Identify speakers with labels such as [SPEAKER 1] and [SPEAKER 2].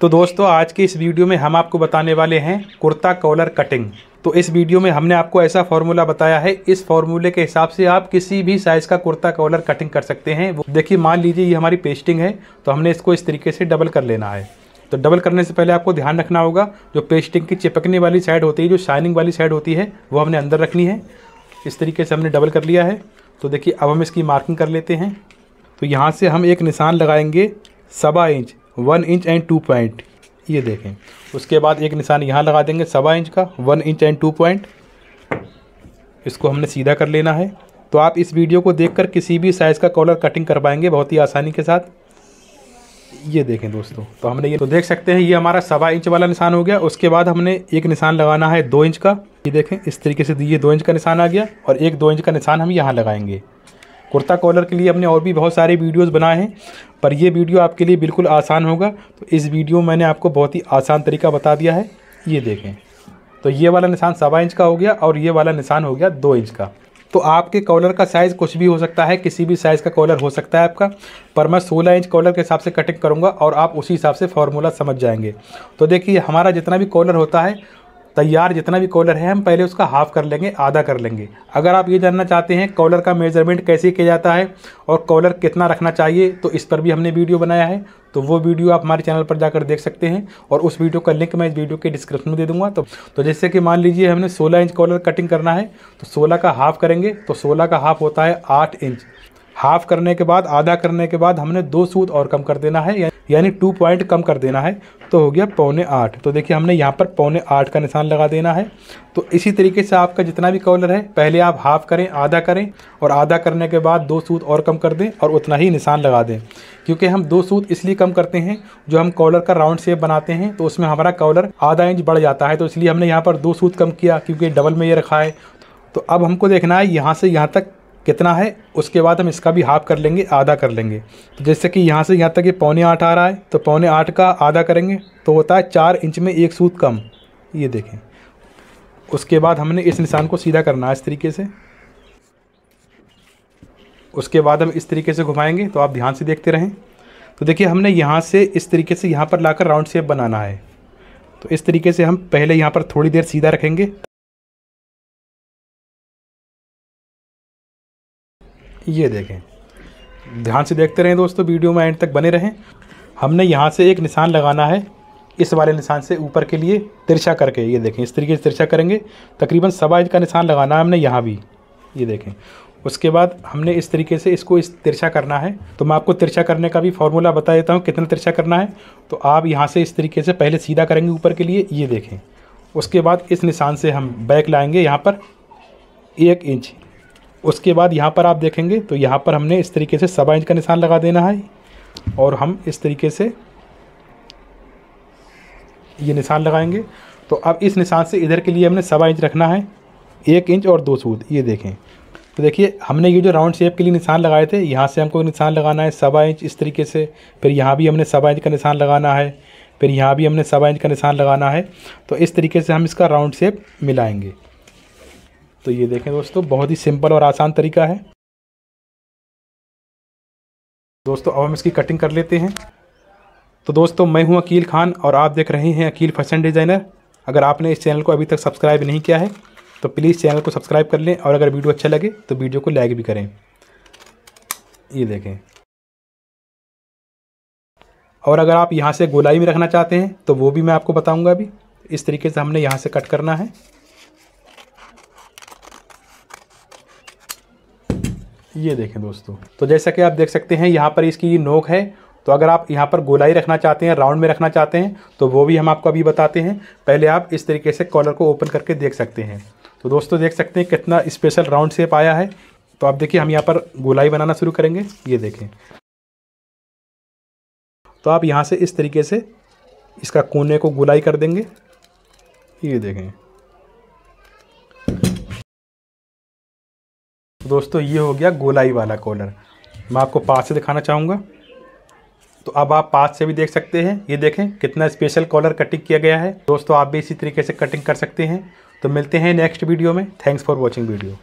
[SPEAKER 1] तो दोस्तों आज के इस वीडियो में हम आपको बताने वाले हैं कुर्ता कॉलर कटिंग तो इस वीडियो में हमने आपको ऐसा फॉर्मूला बताया है इस फॉर्मूले के हिसाब से आप किसी भी साइज़ का कुर्ता कॉलर कटिंग कर सकते हैं वो देखिए मान लीजिए ये हमारी पेस्टिंग है तो हमने इसको इस तरीके से डबल कर लेना है तो डबल करने से पहले आपको ध्यान रखना होगा जो पेस्टिंग की चिपकने वाली साइड होती है जो शाइनिंग वाली साइड होती है वो हमने अंदर रखनी है इस तरीके से हमने डबल कर लिया है तो देखिए अब हम इसकी मार्किंग कर लेते हैं तो यहाँ से हम एक निशान लगाएंगे सवा inch one inch and two point ये देखें उसके बाद एक निशान यहाँ लगा देंगे सवा इंच का one inch and two point इसको हमने सीधा कर लेना है तो आप इस वीडियो को देखकर किसी भी साइज़ का कॉलर कटिंग कर पाएंगे बहुत ही आसानी के साथ ये देखें दोस्तों तो हमने ये तो देख सकते हैं ये हमारा सवा इंच वाला निशान हो गया उसके बाद हमने एक निशान लगाना है दो इंच का ये देखें इस तरीके से ये दो इंच का निशान आ गया और एक दो इंच का निशान हम यहाँ लगाएंगे कुर्ता कॉलर के लिए हमने और भी बहुत सारे वीडियोस बनाए हैं पर यह वीडियो आपके लिए बिल्कुल आसान होगा तो इस वीडियो में मैंने आपको बहुत ही आसान तरीका बता दिया है ये देखें तो ये वाला निशान सवा इंच का हो गया और ये वाला निशान हो गया दो इंच का तो आपके कॉलर का साइज़ कुछ भी हो सकता है किसी भी साइज़ का कॉलर हो सकता है आपका पर मैं 16 इंच कॉलर के हिसाब से कटिंग करूँगा और आप उसी हिसाब से फार्मूला समझ जाएंगे तो देखिए हमारा जितना भी कॉलर होता है तैयार जितना भी कॉलर है हम पहले उसका हाफ कर लेंगे आधा कर लेंगे अगर आप ये जानना चाहते हैं कॉलर का मेजरमेंट कैसे किया जाता है और कॉलर कितना रखना चाहिए तो इस पर भी हमने वीडियो बनाया है तो वो वीडियो आप हमारे चैनल पर जाकर देख सकते हैं और उस वीडियो का लिंक मैं इस वीडियो के डिस्क्रिप्शन में दे दूंगा तो तो जैसे कि मान लीजिए हमने 16 इंच कॉलर कटिंग करना है तो 16 का हाफ करेंगे तो 16 का हाफ होता है 8 इंच हाफ करने के बाद आधा करने के बाद हमने दो सूत और कम कर देना है यानी टू पॉइंट कम कर देना है तो हो गया पौने आठ तो देखिए हमने यहाँ पर पौने आठ का निशान लगा देना है तो इसी तरीके से आपका जितना भी कॉलर है पहले आप हाफ़ करें आधा करें और आधा करने के बाद दो सूत और कम कर दें और उतना ही निशान लगा दें क्योंकि हम दो सूत इसलिए कम करते हैं जो हम कॉलर का राउंड शेप बनाते हैं तो उसमें हमारा कॉलर आधा इंच बढ़ जाता है तो इसलिए हमने यहाँ पर दो सूत कम किया क्योंकि डबल में ये रखा है तो अब हमको देखना है यहाँ से यहाँ तक कितना है उसके बाद हम इसका भी हाफ कर लेंगे आधा कर लेंगे तो जैसे कि यहाँ से यहाँ तक ये पौने आठ आ रहा है तो पौने आठ का आधा करेंगे तो होता है चार इंच में एक सूत कम ये देखें उसके बाद हमने इस निशान को सीधा करना है इस तरीके से उसके बाद हम इस तरीके से घुमाएंगे तो आप ध्यान से देखते रहें तो देखिए हमने यहाँ से इस तरीके से यहाँ पर लाकर राउंड शेप बनाना है तो इस तरीके से हम पहले यहाँ पर थोड़ी देर सीधा रखेंगे ये देखें ध्यान से देखते रहें दोस्तों वीडियो में एंड तक बने रहें हमने यहाँ से एक निशान लगाना है इस वाले निशान से ऊपर के लिए तिरछा करके ये देखें इस तरीके से तिरछा करेंगे तकरीबन सवा इंच का निशान लगाना है हमने यहाँ भी ये देखें उसके बाद हमने इस तरीके से इसको इस तिरछा करना है तो मैं आपको तिरछा करने का भी फॉर्मूला बता देता हूँ कितना तिरछा करना है तो आप यहाँ से इस तरीके से पहले सीधा करेंगे ऊपर के लिए ये देखें उसके बाद इस निशान से हम बैक लाएंगे यहाँ पर एक इंच उसके बाद यहाँ पर आप देखेंगे तो यहाँ पर हमने इस तरीके से सवा इंच का निशान लगा देना है और हम इस तरीके से ये निशान लगाएंगे तो अब इस निशान से इधर के लिए हमने सवा इंच रखना है एक इंच और दो सूद ये देखें तो देखिए हमने ये जो राउंड शेप के लिए निशान लगाए थे यहाँ से हमको निशान लगाना है सवा इंच इस तरीके से फिर यहाँ भी हमने सवा इंच का निशान लगाना है फिर यहाँ भी हमने सवा इंच का निशान लगाना है तो इस तरीके से हम इसका राउंड शेप मिलाएंगे तो ये देखें दोस्तों बहुत ही सिंपल और आसान तरीका है दोस्तों अब हम इसकी कटिंग कर लेते हैं तो दोस्तों मैं हूं अकील खान और आप देख रहे हैं अकील फैशन डिज़ाइनर अगर आपने इस चैनल को अभी तक सब्सक्राइब नहीं किया है तो प्लीज़ चैनल को सब्सक्राइब कर लें और अगर वीडियो अच्छा लगे तो वीडियो को लाइक भी करें ये देखें और अगर आप यहाँ से गोलाई में रखना चाहते हैं तो वो भी मैं आपको बताऊँगा अभी इस तरीके से हमने यहाँ से कट करना है ये देखें दोस्तों तो जैसा कि आप देख सकते हैं यहाँ पर इसकी नोक है तो अगर आप यहाँ पर गोलाई रखना चाहते हैं राउंड में रखना चाहते हैं तो वो भी हम आपको अभी बताते हैं पहले आप इस तरीके से कॉलर को ओपन करके देख सकते हैं तो दोस्तों देख सकते हैं कितना स्पेशल राउंड शेप आया है तो आप देखिए हम यहाँ पर गोलाई बनाना शुरू करेंगे ये देखें तो आप यहाँ से इस तरीके से इसका कोने को गोलाई कर देंगे ये देखें दोस्तों ये हो गया गोलाई वाला कॉलर मैं आपको पास से दिखाना चाहूँगा तो अब आप पास से भी देख सकते हैं ये देखें कितना स्पेशल कॉलर कटिंग किया गया है दोस्तों आप भी इसी तरीके से कटिंग कर सकते हैं तो मिलते हैं नेक्स्ट वीडियो में थैंक्स फॉर वॉचिंग वीडियो